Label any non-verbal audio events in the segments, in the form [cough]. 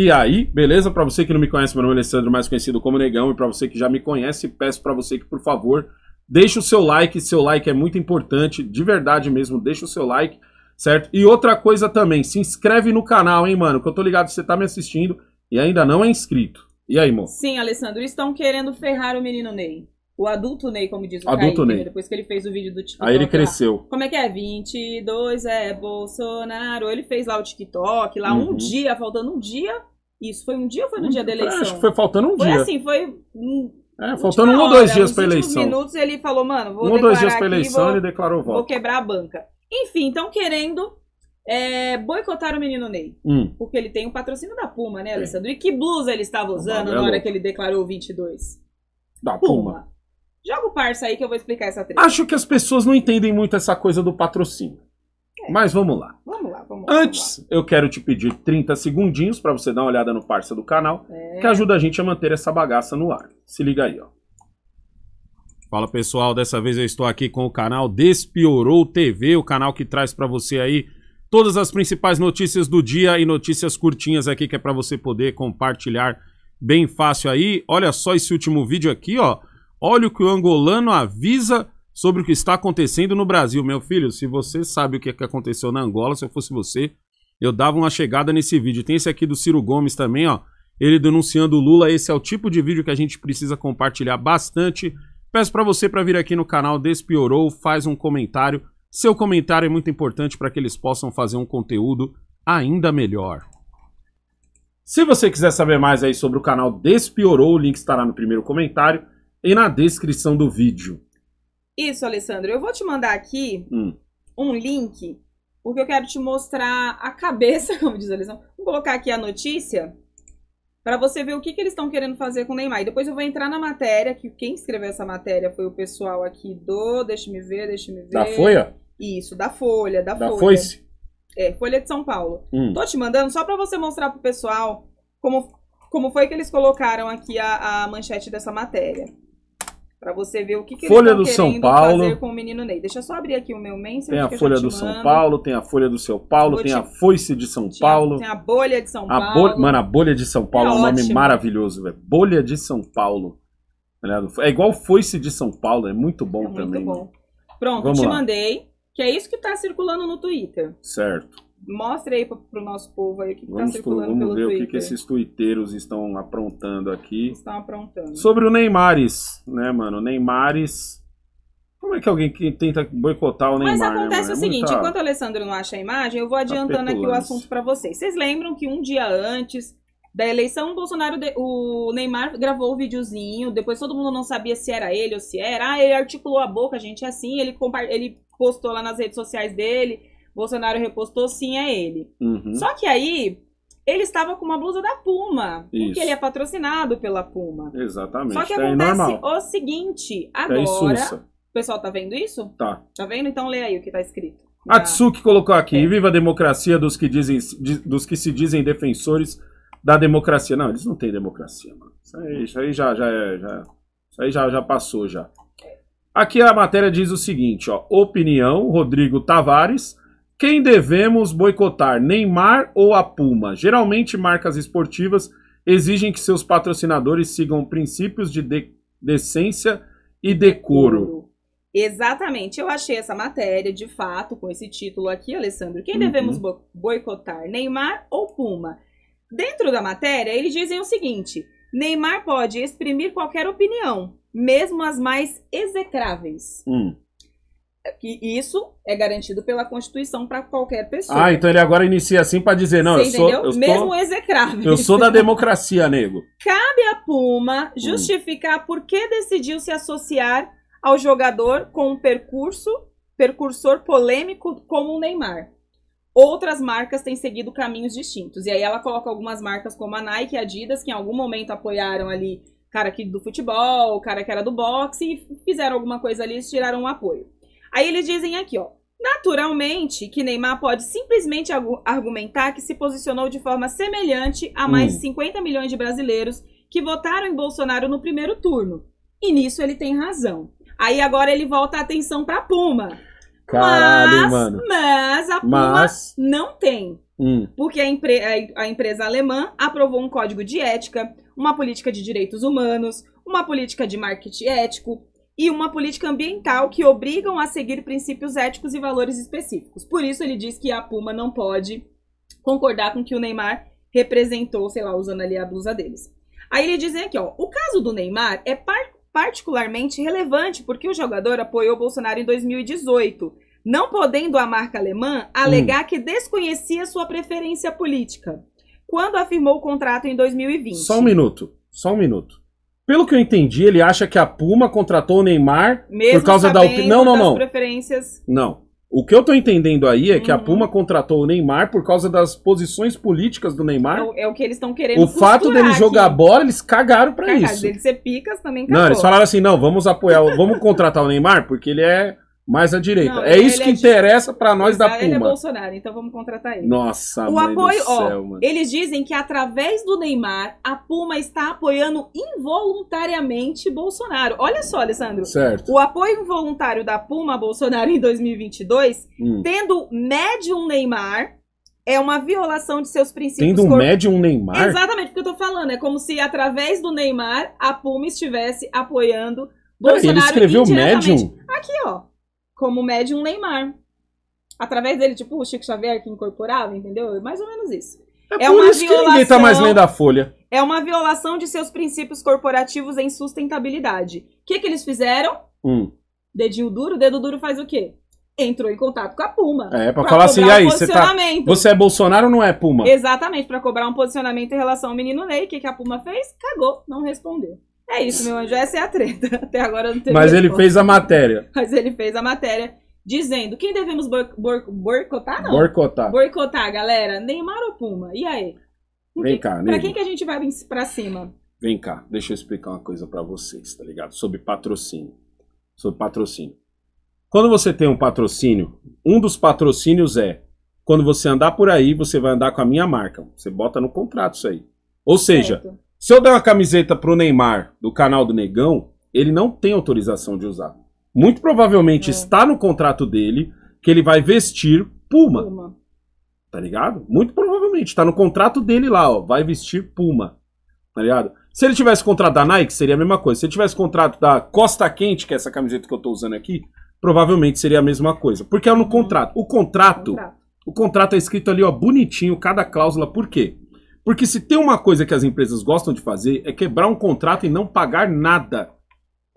E aí, beleza? Para você que não me conhece, meu nome é Alessandro, mais conhecido como Negão, e para você que já me conhece, peço para você que, por favor, deixe o seu like, seu like é muito importante, de verdade mesmo, deixa o seu like, certo? E outra coisa também, se inscreve no canal, hein, mano, que eu tô ligado que você tá me assistindo e ainda não é inscrito. E aí, mo? Sim, Alessandro, estão querendo ferrar o menino Ney. O adulto Ney, como diz o adulto Ney. depois que ele fez o vídeo do TikTok. Aí ele cresceu. Lá, como é que é? 22 é Bolsonaro. Ele fez lá o TikTok, lá uhum. um dia, faltando um dia. Isso, foi um dia ou foi no um dia, da eleição? Acho que foi faltando um foi dia. Foi assim, foi... É, faltando um ou dois dias pra eleição. minutos ele falou, mano, vou Um ou dois dias para eleição ele declarou voto. Vou quebrar a banca. Enfim, então querendo é, boicotar o menino Ney. Hum. Porque ele tem o um patrocínio da Puma, né, Alessandro? É. E que blusa ele estava usando na é hora que ele declarou 22? Da Puma. Puma. Joga o parça aí que eu vou explicar essa treta. Acho que as pessoas não entendem muito essa coisa do patrocínio. É. Mas vamos lá. Vamos lá, vamos lá. Antes, vamos lá. eu quero te pedir 30 segundinhos para você dar uma olhada no parça do canal, é. que ajuda a gente a manter essa bagaça no ar. Se liga aí, ó. Fala pessoal, dessa vez eu estou aqui com o canal Despiorou TV, o canal que traz para você aí todas as principais notícias do dia e notícias curtinhas aqui que é para você poder compartilhar bem fácil aí. Olha só esse último vídeo aqui, ó. Olha o que o angolano avisa sobre o que está acontecendo no Brasil. Meu filho, se você sabe o que, é que aconteceu na Angola, se eu fosse você, eu dava uma chegada nesse vídeo. Tem esse aqui do Ciro Gomes também, ó. Ele denunciando o Lula. Esse é o tipo de vídeo que a gente precisa compartilhar bastante. Peço para você para vir aqui no canal Despiorou, faz um comentário. Seu comentário é muito importante para que eles possam fazer um conteúdo ainda melhor. Se você quiser saber mais aí sobre o canal Despiorou, o link estará no primeiro comentário e na descrição do vídeo. Isso, Alessandro. Eu vou te mandar aqui hum. um link, porque eu quero te mostrar a cabeça, [laughs] como diz a Alessandro. Vou colocar aqui a notícia para você ver o que, que eles estão querendo fazer com o Neymar. E depois eu vou entrar na matéria, que quem escreveu essa matéria foi o pessoal aqui do. Deixa me ver, deixa me ver. Da Folha? Isso, da Folha, da, da Folha. Foice? É, Folha de São Paulo. Hum. Tô te mandando só para você mostrar pro pessoal como, como foi que eles colocaram aqui a, a manchete dessa matéria para você ver o que, que Folha eles do São Paulo. fazer com o menino Ney. Deixa eu só abrir aqui o meu Messenger. Tem a Folha do São Paulo, tem a Folha do São Paulo, tem a Foice de São Paulo. Tem a Bolha de São a Paulo. Mano, a Bolha de São Paulo é, é um tá ótimo. nome maravilhoso, velho. Bolha de São Paulo. Tá é igual Foice de São Paulo, é muito bom é muito também. Muito né? bom. Pronto, Vamos te lá. mandei. Que é isso que tá circulando no Twitter. Certo. Mostre aí para o nosso povo aí o que está circulando vamos ver o que, que, esses tuiteiros estão aprontando aqui. Estão aprontando. Sobre o Neymares, né, mano? Neymares. Como é que alguém que tenta boicotar o Neymar? Mas né, acontece né, o seguinte, Muita... Tá enquanto o Alessandro não acha a imagem, eu vou tá adiantando aqui o assunto para vocês. Vocês lembram que um dia antes da eleição, o Bolsonaro, de... o Neymar gravou o um videozinho, depois todo mundo não sabia se era ele ou se era. Ah, ele articulou a boca, gente, é assim, ele, ele postou lá nas redes sociais dele Bolsonaro repostou sim a ele. Uhum. Só que aí, ele estava com uma blusa da Puma, Isso. porque ele é patrocinado pela Puma. Exatamente. Só que é acontece o seguinte, é agora... É o pessoal tá vendo isso? Tá. Tá vendo? Então lê aí o que tá escrito. Da... Atsuki tá. colocou aqui, é. viva a democracia dos que, dizem, dos que se dizem defensores da democracia. Não, eles não têm democracia, mano. Isso aí, isso aí já, já, é, já, isso aí já, já passou, já. É. Aqui a matéria diz o seguinte, ó. Opinião, Rodrigo Tavares quem devemos boicotar, Neymar ou a Puma? Geralmente, marcas esportivas exigem que seus patrocinadores sigam princípios de, de decência e decoro. Exatamente, eu achei essa matéria, de fato, com esse título aqui, Alessandro. Quem uhum. devemos boicotar, Neymar ou Puma? Dentro da matéria, eles dizem o seguinte: Neymar pode exprimir qualquer opinião, mesmo as mais execráveis. Hum que isso é garantido pela Constituição para qualquer pessoa. Ah, então ele agora inicia assim para dizer, não, Você eu entendeu? sou... Eu Mesmo execrável. Eu sou da [laughs] democracia, nego. Cabe a Puma hum. justificar hum. por que decidiu se associar ao jogador com um percurso, percursor polêmico como o Neymar. Outras marcas têm seguido caminhos distintos. E aí ela coloca algumas marcas como a Nike e a Adidas, que em algum momento apoiaram ali cara aqui do futebol, o cara que era do boxe, e fizeram alguma coisa ali e tiraram um apoio. Aí eles dizem aqui, ó. Naturalmente que Neymar pode simplesmente argumentar que se posicionou de forma semelhante a mais de hum. 50 milhões de brasileiros que votaram em Bolsonaro no primeiro turno. E nisso ele tem razão. Aí agora ele volta a atenção para Puma. Caralho, mas, mano. mas a Puma mas... não tem. Hum. Porque a, empre a, empresa alemã aprovou um código de ética, uma política de direitos humanos, uma política de marketing ético, e uma política ambiental que obrigam a seguir princípios éticos e valores específicos. Por isso, ele diz que a Puma não pode concordar com que o Neymar representou, sei lá, usando ali a blusa deles. Aí ele diz aqui, ó, o caso do Neymar é par particularmente relevante porque o jogador apoiou Bolsonaro em 2018, não podendo a marca alemã alegar hum. que desconhecia sua preferência política, quando afirmou o contrato em 2020. Só um minuto, só um minuto. Pelo que eu entendi, ele acha que a Puma contratou o Neymar Mesmo por causa da opinião. Não, não, não. Preferências... Não. O que eu tô entendendo aí é uhum. que a uhum. Puma contratou o Neymar por causa das posições políticas do Neymar. É o, é o que eles estão querendo. O fato dele aqui. jogar bola, eles cagaram para isso. Dele ser picas também cagou. Não, eles falaram assim: "Não, vamos apoiar, vamos contratar o Neymar porque ele é mais à direita. Não, é isso que é interessa para nós Exato, da Puma. Ele é Bolsonaro, então vamos contratar ele. Nossa, o apoio, céu, ó, mano. eles dizem que através do Neymar a Puma está apoiando involuntariamente Bolsonaro. Olha só, Alessandro. Certo. O apoio involuntário da Puma a Bolsonaro em 2022, hum. tendo médium Neymar é uma violação de seus princípios. Tendo um cor... médium Neymar? Exatamente, porque eu tô falando. É como se através do Neymar a Puma estivesse apoiando Bolsonaro. Ele escreveu médium? Aqui como médium Neymar. Através dele, tipo, o Chico Xavier que incorporava, entendeu? É mais ou menos isso. É, é por uma isso violação, que ninguém tá mais lendo a Folha. É uma violação de seus princípios corporativos em sustentabilidade. O que, que eles fizeram? Hum. Dedinho duro, dedo duro faz o quê? Entrou em contato com a Puma. É, pra, pra falar assim, um aí, você, tá, você é Bolsonaro ou não é Puma? Exatamente, para cobrar um posicionamento em relação ao menino Ney, o que, que a Puma fez? Cagou, não respondeu. É isso, meu anjo. Essa é a treta. [laughs] Até agora não tenho. Mas ele fez a matéria. Mas ele fez a matéria dizendo quem devemos boicotar, não? Boicotar. Boicotar, galera. Neymar ou Puma? E aí? Vem cá, cá, Pra quem que a gente vai pra cima? Vem cá, deixa eu explicar uma coisa para vocês, tá ligado? Sobre patrocínio. Sobre patrocínio. Quando você tem um patrocínio, um dos patrocínios é quando você andar por aí, você vai andar com a minha marca. Você bota no contrato isso aí. Ou seja, certo. Se eu der uma camiseta pro Neymar do canal do Negão, ele não tem autorização de usar. Muito provavelmente é. está no contrato dele que ele vai vestir Puma. Puma. Tá ligado? Muito provavelmente. está no contrato dele lá, ó. Vai vestir Puma. Tá ligado? Se ele tivesse contrato da Nike, seria a mesma coisa. Se ele tivesse contrato da Costa Quente, que é essa camiseta que eu tô usando aqui, provavelmente seria a mesma coisa. Porque é no O contrato. O contrato, o contrato é escrito ali, ó, bonitinho, cada cláusula. Por quê? Porque se tem uma coisa que as empresas gostam de fazer é quebrar um contrato e não pagar nada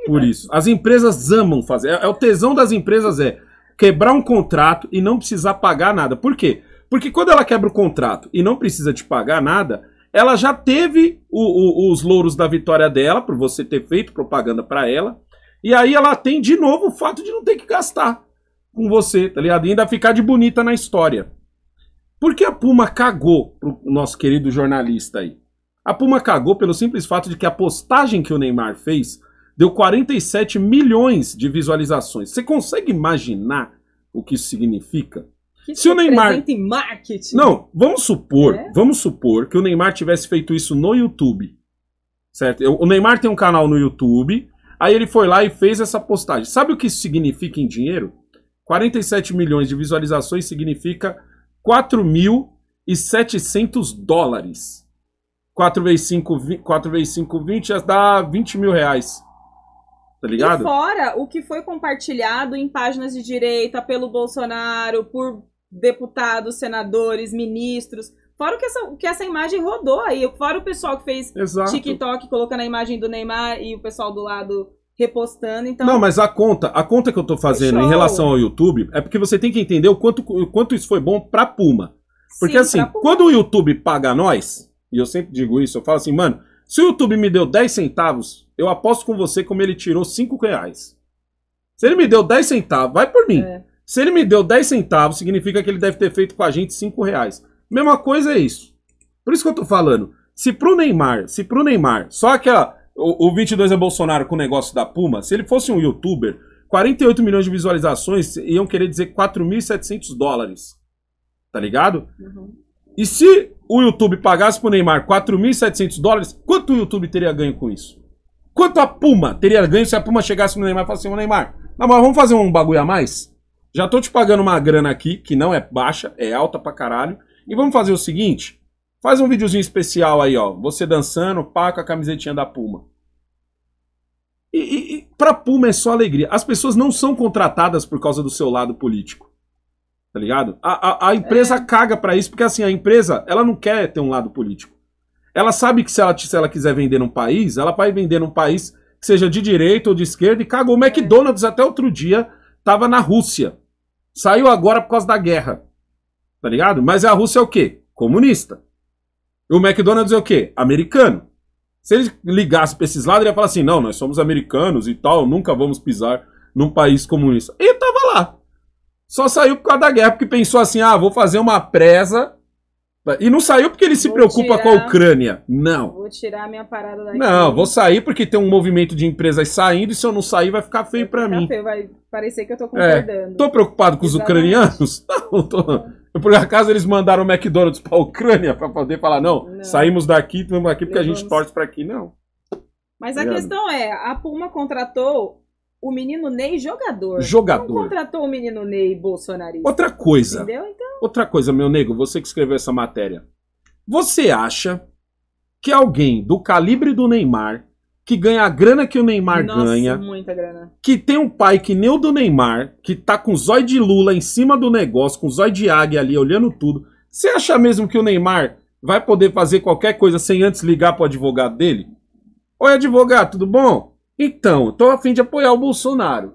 por é. isso. As empresas amam fazer. É, é, o tesão das empresas é quebrar um contrato e não precisar pagar nada. Por quê? Porque quando ela quebra o contrato e não precisa te pagar nada, ela já teve o, o, os louros da vitória dela por você ter feito propaganda para ela. E aí ela tem de novo o fato de não ter que gastar com você, tá ligado? E ainda ficar de bonita na história. Por que a Puma cagou pro nosso querido jornalista aí? A Puma cagou pelo simples fato de que a postagem que o Neymar fez deu 47 milhões de visualizações. Você consegue imaginar o que isso significa? Que Se o Neymar em marketing. Não, vamos supor, é? vamos supor que o Neymar tivesse feito isso no YouTube. Certo? O Neymar tem um canal no YouTube, aí ele foi lá e fez essa postagem. Sabe o que isso significa em dinheiro? 47 milhões de visualizações significa 4.700 dólares. 4 vezes 5, 20, 4 vezes 5, 20, dá 20 mil reais. Tá ligado? E fora o que foi compartilhado em páginas de direita pelo Bolsonaro, por deputados, senadores, ministros. Fora o que essa, que essa imagem rodou aí. Fora o pessoal que fez Exato. TikTok colocando a imagem do Neymar e o pessoal do lado repostando. Então... Não, mas a conta, a conta que eu tô fazendo Show. em relação ao YouTube é porque você tem que entender o quanto, o quanto isso foi bom pra Puma. Porque Sim, assim, Puma. quando o YouTube paga nós, e eu sempre digo isso, eu falo assim, mano, se o YouTube me deu 10 centavos, eu aposto com você como ele tirou 5 reais. Se ele me deu 10 centavos, vai por mim. É. Se ele me deu 10 centavos, significa que ele deve ter feito com a gente 5 reais. Mesma coisa é isso. Por isso que eu tô falando. Se pro Neymar, se pro Neymar, só aquela o, o 22 é Bolsonaro com o negócio da Puma. Se ele fosse um youtuber, 48 milhões de visualizações iam querer dizer 4.700 dólares. Tá ligado? Uhum. E se o YouTube pagasse pro Neymar 4.700 dólares, quanto o YouTube teria ganho com isso? Quanto a Puma teria ganho se a Puma chegasse no Neymar e falasse assim, Neymar, não, mas vamos fazer um bagulho a mais? Já tô te pagando uma grana aqui, que não é baixa, é alta pra caralho. E vamos fazer o seguinte, Faz um videozinho especial aí, ó. Você dançando, pá, com a camisetinha da Puma. E, e, e pra Puma é só alegria. As pessoas não são contratadas por causa do seu lado político. Tá ligado? A, a, a empresa é. caga para isso, porque assim, a empresa, ela não quer ter um lado político. Ela sabe que se ela, se ela quiser vender num país, ela vai vender num país que seja de direita ou de esquerda e cagou. O McDonald's até outro dia tava na Rússia. Saiu agora por causa da guerra. Tá ligado? Mas a Rússia é o quê? Comunista. E o McDonald's é o quê? Americano. Se ele ligasse para esses lados, ele ia falar assim: não, nós somos americanos e tal, nunca vamos pisar num país comunista. E tava lá. Só saiu por causa da guerra, porque pensou assim: ah, vou fazer uma presa. E não saiu porque ele se vou preocupa tirar... com a Ucrânia. Não. Vou tirar a minha parada daqui. Não, vou sair porque tem um movimento de empresas saindo e se eu não sair vai ficar feio para mim. Feio, vai parecer que eu tô concordando. É, tô preocupado com Exatamente. os ucranianos? [laughs] Não, tô. É. Por acaso eles mandaram o McDonald's para a Ucrânia para poder falar, não, não. saímos daqui, estamos aqui porque Levamos. a gente torce para aqui, não. Mas a tá questão é, a Puma contratou o menino Ney jogador. Jogador. Não contratou o menino Ney bolsonarista. Outra coisa. Entendeu? Então... Outra coisa, meu nego, você que escreveu essa matéria. Você acha que alguém do calibre do Neymar que ganha a grana que o Neymar Nossa, ganha. muita grana. Que tem um pai que nem o do Neymar, que tá com o zóio de Lula em cima do negócio, com o zóio de águia ali, olhando tudo. Você acha mesmo que o Neymar vai poder fazer qualquer coisa sem antes ligar pro advogado dele? Oi, advogado, tudo bom? Então, tô a fim de apoiar o Bolsonaro. É.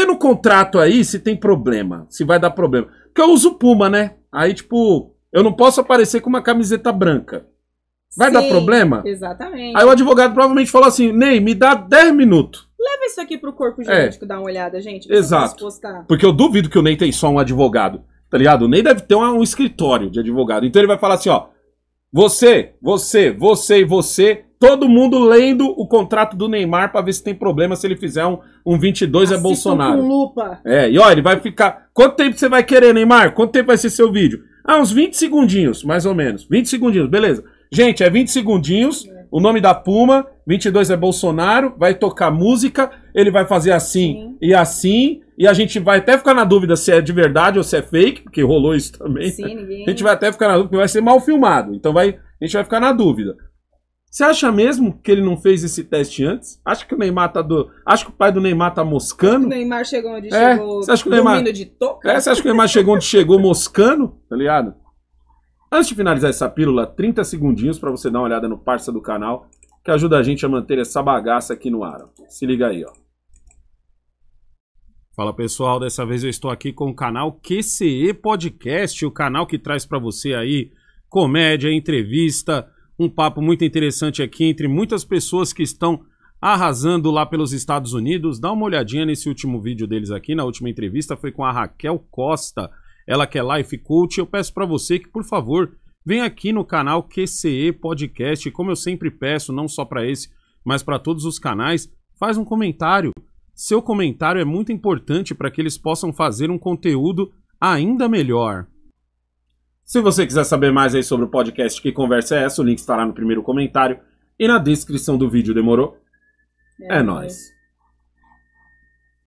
Vê no contrato aí se tem problema, se vai dar problema. Porque eu uso Puma, né? Aí, tipo, eu não posso aparecer com uma camiseta branca. Vai Sim, dar problema? Exatamente. Aí o advogado provavelmente falou assim: Ney, me dá 10 minutos. Leva isso aqui pro corpo é. jurídico é. dar uma olhada, gente. Exato. Porque eu duvido que o Ney tem só um advogado. Tá ligado? O Ney deve ter um, um escritório de advogado. Então ele vai falar assim: ó, você, você, você e você, todo mundo lendo o contrato do Neymar para ver se tem problema se ele fizer um, um 22 é Assistam é Bolsonaro. Com lupa. É, e ó, ele vai ficar. Quanto tempo você vai querer, Neymar? Quanto tempo vai ser seu vídeo? Ah, uns 20 segundinhos, mais ou menos. 20 segundinhos, beleza. Gente, é 20 segundinhos. O nome da Puma, 22 é Bolsonaro, vai tocar música, ele vai fazer assim Sim. e assim, e a gente vai até ficar na dúvida se é de verdade ou se é fake, porque rolou isso também. Sim, ninguém... A gente vai até ficar na dúvida, porque vai ser mal filmado, então vai, a gente vai ficar na dúvida. Você acha mesmo que ele não fez esse teste antes? Acho que o Neymar tá do. Acho que o pai do Neymar tá moscando. Acho que o Neymar chegou onde é. chegou. Você acha que o Neymar... de toca? É, você acha que o Neymar chegou onde chegou moscando? Tá ligado? Antes de finalizar essa pílula, 30 segundinhos para você dar uma olhada no parça do canal, que ajuda a gente a manter essa bagaça aqui no ar. Se liga aí, ó. Fala pessoal, dessa vez eu estou aqui com o canal QCE Podcast, o canal que traz para você aí comédia, entrevista, um papo muito interessante aqui entre muitas pessoas que estão arrasando lá pelos Estados Unidos. Dá uma olhadinha nesse último vídeo deles aqui, na última entrevista foi com a Raquel Costa, ela que é Life Coach, eu peço para você que, por favor, venha aqui no canal QCE Podcast, como eu sempre peço, não só para esse, mas para todos os canais, faz um comentário. Seu comentário é muito importante para que eles possam fazer um conteúdo ainda melhor. Se você quiser saber mais aí sobre o podcast Que Conversa é essa, o link estará no primeiro comentário e na descrição do vídeo, demorou? É, é nóis. nóis.